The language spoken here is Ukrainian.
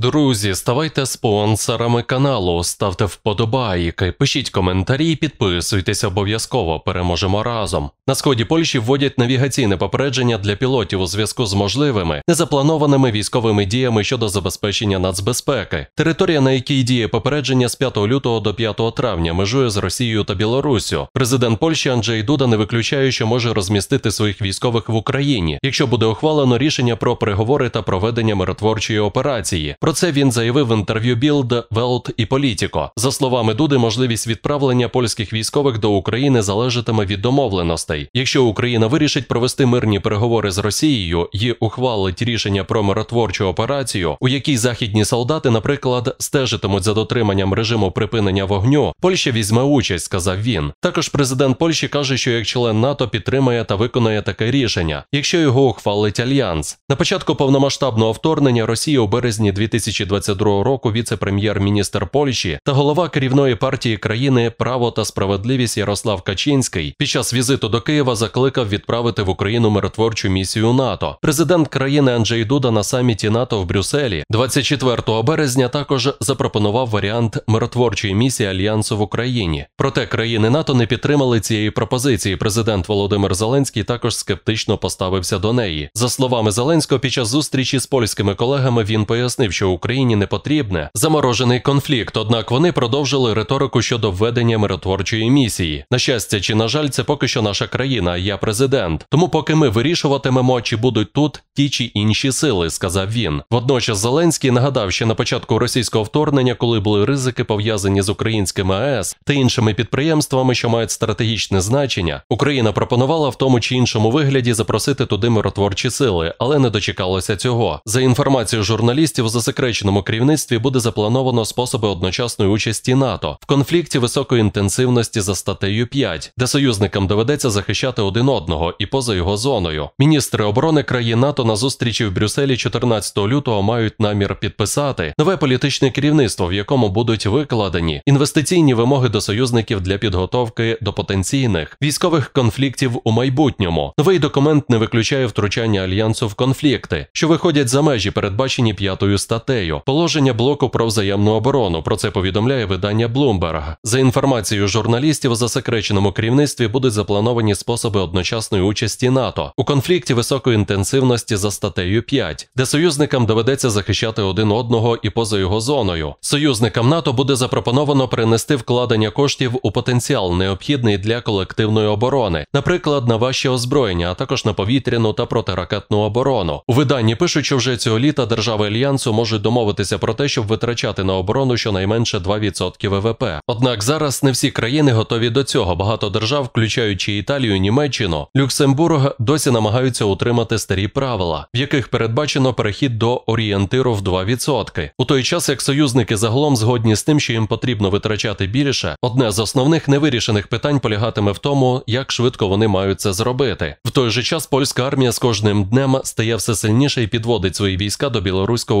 Друзі, ставайте спонсорами каналу, ставте вподобайки, пишіть коментарі, і підписуйтесь обов'язково, переможемо разом. На сході Польщі вводять навігаційне попередження для пілотів у зв'язку з можливими незапланованими військовими діями щодо забезпечення нацбезпеки. Територія, на якій діє попередження з 5 лютого до 5 травня, межує з Росією та Білорусію. Президент Польщі Анджей Дуда не виключає, що може розмістити своїх військових в Україні, якщо буде ухвалено рішення про переговори та проведення миротворчої операції. Про це він заявив в інтерв'ю Bild, Welt і Політіко За словами Дуди, можливість відправлення польських військових до України залежатиме від домовленостей. Якщо Україна вирішить провести мирні переговори з Росією і ухвалить рішення про миротворчу операцію, у якій західні солдати, наприклад, стежитимуть за дотриманням режиму припинення вогню, Польща візьме участь, сказав він. Також президент Польщі каже, що як член НАТО підтримає та виконує таке рішення, якщо його ухвалить альянс. На початку повномасштабного вторгнення Росія у березні 2000 2022 року віце-прем'єр-міністр Польщі та голова керівної партії країни Право та справедливість Ярослав Качинський під час візиту до Києва закликав відправити в Україну миротворчу місію НАТО. Президент країни Анджей Дуда на саміті НАТО в Брюсселі 24 березня також запропонував варіант миротворчої місії альянсу в Україні. Проте країни НАТО не підтримали цієї пропозиції. Президент Володимир Зеленський також скептично поставився до неї. За словами Зеленського, під час зустрічі з польськими колегами він пояснив, що Україні не потрібне заморожений конфлікт. Однак вони продовжили риторику щодо введення миротворчої місії. На щастя, чи на жаль, це поки що наша країна, я президент. Тому, поки ми вирішуватимемо, чи будуть тут ті чи інші сили, сказав він. Водночас Зеленський нагадав, що на початку російського вторгнення, коли були ризики пов'язані з українськими АЕС та іншими підприємствами, що мають стратегічне значення, Україна пропонувала в тому чи іншому вигляді запросити туди миротворчі сили, але не дочекалося цього. За інформацією журналістів, засекали новоскреченому керівництві буде заплановано способи одночасної участі НАТО в конфлікті високої інтенсивності за статтею 5, де союзникам доведеться захищати один одного і поза його зоною. Міністри оборони країн НАТО на зустрічі в Брюсселі 14 лютого мають намір підписати нове політичне керівництво, в якому будуть викладені інвестиційні вимоги до союзників для підготовки до потенційних військових конфліктів у майбутньому. Новий документ не виключає втручання альянсу в конфлікти, що виходять за межі передбачені п'ятою статтею статтею положення блоку про взаємну оборону. Про це повідомляє видання Bloomberg. За інформацією журналістів, у засекреченому керівництві будуть заплановані способи одночасної участі НАТО у конфлікті високої інтенсивності за статтею 5, де союзникам доведеться захищати один одного і поза його зоною. Союзникам НАТО буде запропоновано принести вкладення коштів у потенціал, необхідний для колективної оборони, наприклад, на ваші озброєння, а також на повітряну та протиракетну оборону. У виданні пишуть, що вже цього літа держави альянсу можуть можуть домовитися про те, щоб витрачати на оборону щонайменше 2% ВВП. Однак зараз не всі країни готові до цього. Багато держав, включаючи Італію, Німеччину, Люксембург, досі намагаються утримати старі правила, в яких передбачено перехід до орієнтиру в 2%. У той час як союзники загалом згодні з тим, що їм потрібно витрачати більше, одне з основних невирішених питань полягатиме в тому, як швидко вони мають це зробити. В той же час польська армія з кожним днем стає все сильніше і підводить свої війська до білорусько-українського